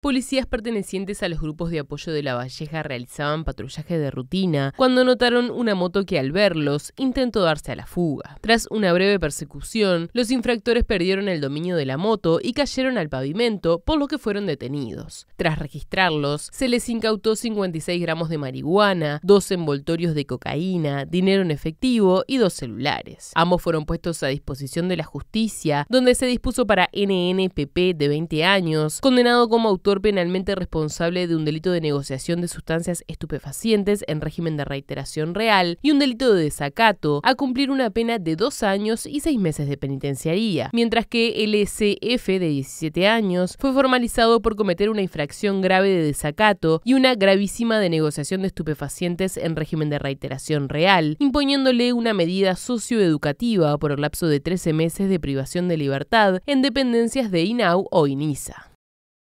Policías pertenecientes a los grupos de apoyo de La Valleja realizaban patrullaje de rutina cuando notaron una moto que al verlos intentó darse a la fuga. Tras una breve persecución, los infractores perdieron el dominio de la moto y cayeron al pavimento, por lo que fueron detenidos. Tras registrarlos, se les incautó 56 gramos de marihuana, dos envoltorios de cocaína, dinero en efectivo y dos celulares. Ambos fueron puestos a disposición de la justicia, donde se dispuso para NNPP de 20 años, condenado como autor penalmente responsable de un delito de negociación de sustancias estupefacientes en régimen de reiteración real y un delito de desacato a cumplir una pena de dos años y seis meses de penitenciaría, mientras que el S.F. de 17 años fue formalizado por cometer una infracción grave de desacato y una gravísima de negociación de estupefacientes en régimen de reiteración real, imponiéndole una medida socioeducativa por el lapso de 13 meses de privación de libertad en dependencias de INAU o INISA.